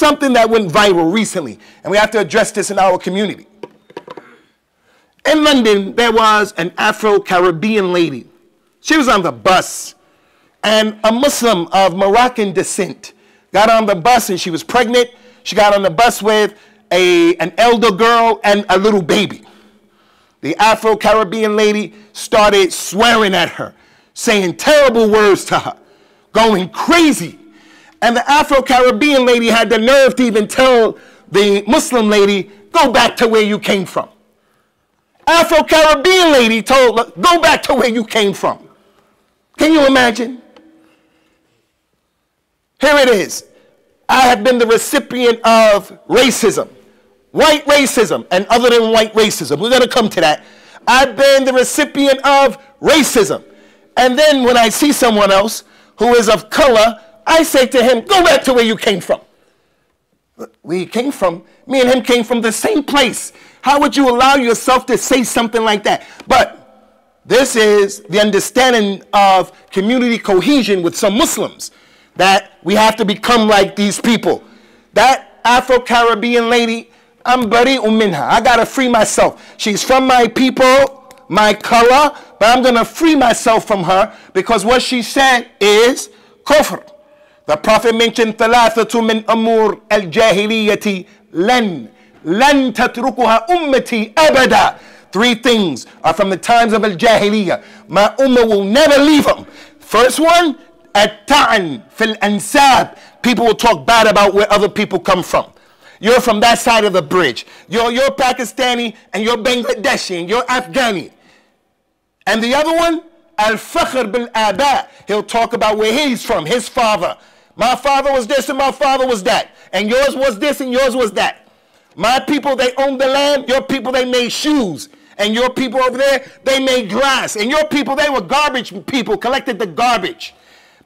something that went viral recently, and we have to address this in our community. In London, there was an Afro-Caribbean lady. She was on the bus, and a Muslim of Moroccan descent got on the bus, and she was pregnant. She got on the bus with a, an elder girl and a little baby. The Afro-Caribbean lady started swearing at her, saying terrible words to her, going crazy and the Afro Caribbean lady had the nerve to even tell the Muslim lady, go back to where you came from. Afro Caribbean lady told, go back to where you came from. Can you imagine? Here it is. I have been the recipient of racism, white racism, and other than white racism. We're going to come to that. I've been the recipient of racism. And then when I see someone else who is of color, I say to him, Go back to where you came from. Where you came from? Me and him came from the same place. How would you allow yourself to say something like that? But this is the understanding of community cohesion with some Muslims that we have to become like these people. That Afro Caribbean lady, I'm Bari Uminha. I gotta free myself. She's from my people, my color, but I'm gonna free myself from her because what she said is kufr. The Prophet mentioned ثلاثة من أمور الجاهلية لن لن تتركها أمتي أبدا Three things are from the times of al-jahiliyyah. My ummah will never leave them. First one, at-ta'n fil ansab. People will talk bad about where other people come from. You're from that side of the bridge. You're, you're Pakistani and you're Bangladeshi and you're Afghani. And the other one, al-fakhr bil-aba. He'll talk about where he's from, his father. My father was this and my father was that. And yours was this and yours was that. My people, they owned the land. Your people, they made shoes. And your people over there, they made glass. And your people, they were garbage people, collected the garbage.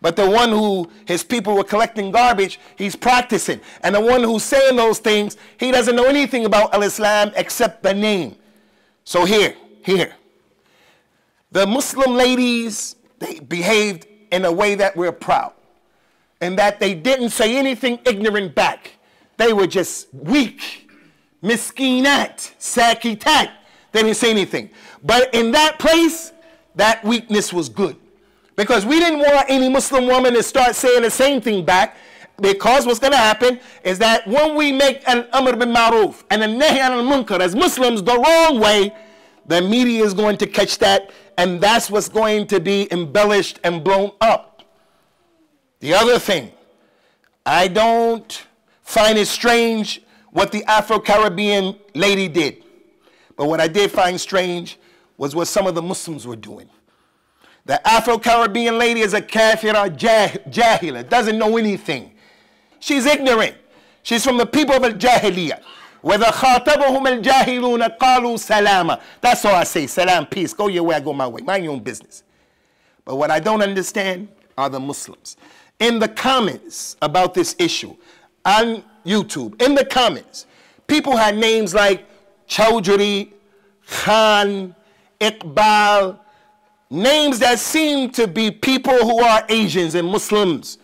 But the one who his people were collecting garbage, he's practicing. And the one who's saying those things, he doesn't know anything about Al Islam except the name. So here, here. The Muslim ladies, they behaved in a way that we're proud and that they didn't say anything ignorant back. They were just weak, miskinat, sakitat. They didn't say anything. But in that place, that weakness was good. Because we didn't want any Muslim woman to start saying the same thing back. Because what's going to happen is that when we make an amr bin ma'ruf and a nahi al-munkar as Muslims the wrong way, the media is going to catch that and that's what's going to be embellished and blown up. The other thing, I don't find it strange what the Afro Caribbean lady did. But what I did find strange was what some of the Muslims were doing. The Afro Caribbean lady is a kafir or jah jahila, doesn't know anything. She's ignorant. She's from the people of Al Jahiliyyah. وَإِذَا خَاطَبَهُمْ الْجَاهِلُونَ قَالُوا سَلَامًا That's all I say, salam, peace. Go your way, I go my way. Mind your own business. But what I don't understand are the Muslims in the comments about this issue on YouTube, in the comments, people had names like Chowdhury, Khan, Iqbal, names that seem to be people who are Asians and Muslims.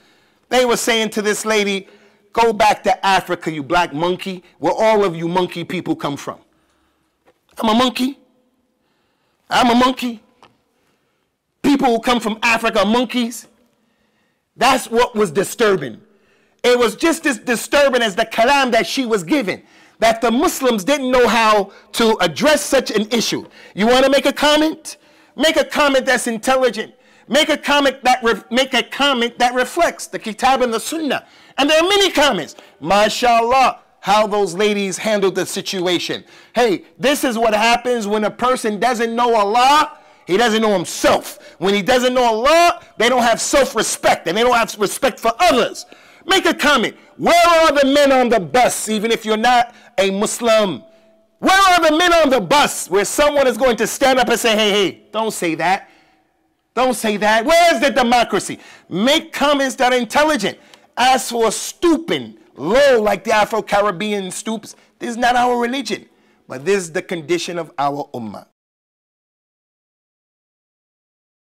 They were saying to this lady, go back to Africa, you black monkey, where all of you monkey people come from. I'm a monkey. I'm a monkey. People who come from Africa are monkeys. That's what was disturbing. It was just as disturbing as the kalam that she was given. That the Muslims didn't know how to address such an issue. You want to make a comment? Make a comment that's intelligent. Make a comment that make a comment that reflects the Kitab and the Sunnah. And there are many comments. MashaAllah, how those ladies handled the situation. Hey, this is what happens when a person doesn't know Allah he doesn't know himself. When he doesn't know Allah, they don't have self respect and they don't have respect for others. Make a comment. Where are the men on the bus, even if you're not a Muslim? Where are the men on the bus where someone is going to stand up and say, hey, hey, don't say that? Don't say that. Where is the democracy? Make comments that are intelligent. As for stooping low like the Afro Caribbean stoops, this is not our religion, but this is the condition of our ummah.